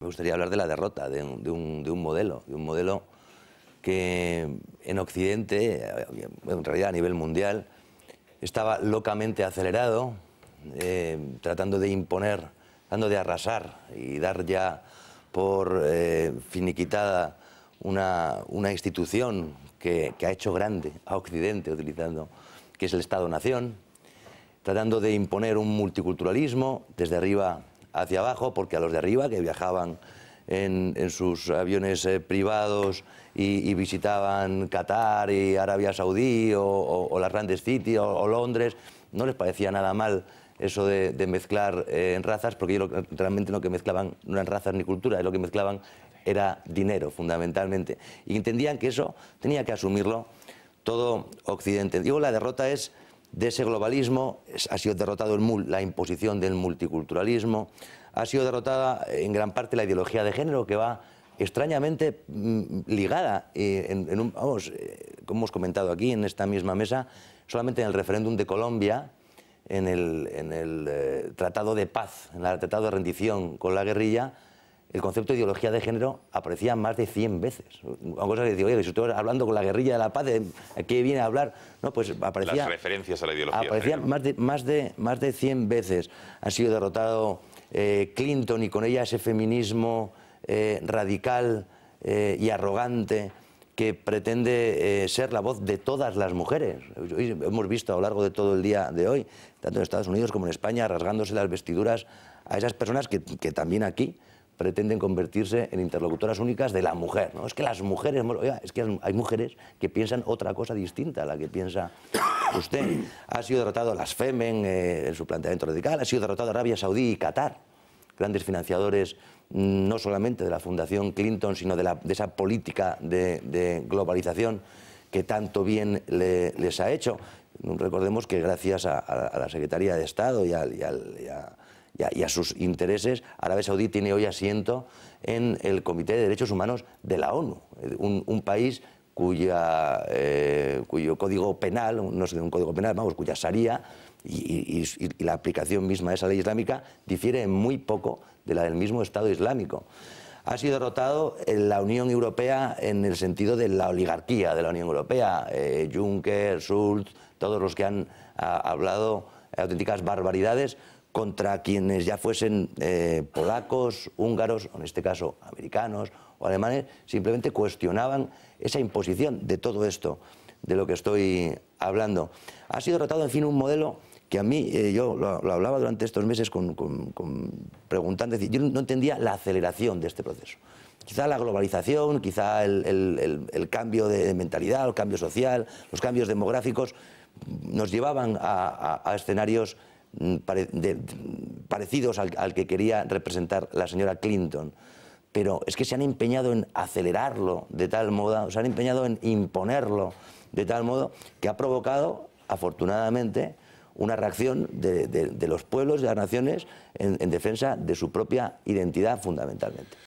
me gustaría hablar de la derrota, de un, modelo, de un modelo que en Occidente, eh, en realidad a nivel mundial, estaba locamente acelerado, eh, tratando de imponer, tratando de arrasar y dar ya por eh, finiquitada una, institución que, que, ha hecho grande a Occidente, utilizando, que es el Estado-Nación, tratando de imponer un multiculturalismo desde arriba hacia abajo, porque a los de arriba, que viajaban en, sus aviones eh, privados y, visitaban Qatar y Arabia Saudí o, las grandes cities o, Londres, no les parecía nada mal eso de, mezclar eh, en razas, porque realmente no que mezclaban no eran razas ni cultura, eh, lo que mezclaban era dinero, fundamentalmente. Y entendían que eso tenía que asumirlo todo Occidente. Digo, la derrota es de ese globalismo ha sido derrotado la imposición del multiculturalismo, ha sido derrotada en gran parte la ideología de género que va extrañamente mm, ligada, eh, eh, como hemos comentado aquí en esta misma mesa, solamente en el referéndum de Colombia, en el, eh, Tratado de Paz, en el Tratado de Rendición con la guerrilla, el concepto de ideología de género aparecía más de 100 veces. algo que oye, si usted hablando con la guerrilla de la paz, ¿qué viene a hablar? No, pues aparecía... Las referencias a la ideología. más de, más, de, más de 100 veces. ...han sido derrotado eh, Clinton y con ella ese feminismo eh, radical eh, y arrogante que pretende ser la voz de todas las mujeres. hemos visto a lo largo de todo el día de hoy, tanto en Estados Unidos como en España, rasgándose las vestiduras a esas personas que también aquí pretenden convertirse en interlocutoras únicas de la mujer. ¿no? Es que las mujeres, es que hay mujeres que piensan otra cosa distinta a la que piensa usted. Ha sido derrotado las FEMEN eh, en su planteamiento radical, ha sido derrotado Arabia Saudí y Qatar, grandes financiadores mm, no solamente de la Fundación Clinton, sino de, esa política de, globalización que tanto bien les ha hecho. Recordemos que gracias a, la Secretaría de Estado y al, y a, sus intereses, Arabia Saudí tiene hoy asiento en el Comité de Derechos Humanos de la ONU, un, país eh, cuyo código penal, no sé, un código penal, vamos, cuya sharia y, la aplicación misma de esa ley islámica difiere muy poco de la del mismo Estado Islámico. Ha sido derrotado en la Unión Europea en el sentido de la oligarquía de la Unión Europea. Eh, Juncker, Schultz, todos los que han ah, hablado auténticas barbaridades contra quienes ya fuesen eh, polacos, húngaros, o en este caso americanos o alemanes, simplemente cuestionaban esa imposición de todo esto, de lo que estoy hablando. Ha sido tratado, en fin, un modelo que a mí, eh, yo lo, hablaba durante estos meses preguntando, yo no entendía la aceleración de este proceso. Quizá la globalización, quizá el, cambio de mentalidad, el cambio social, los cambios demográficos, nos llevaban a escenarios Mm, parecidos al, que quería representar la señora Clinton pero es que se han empeñado en acelerarlo de tal modo, se han empeñado en imponerlo de tal modo que ha provocado, afortunadamente, una reacción de, los pueblos, de las naciones, en defensa de su propia identidad fundamentalmente.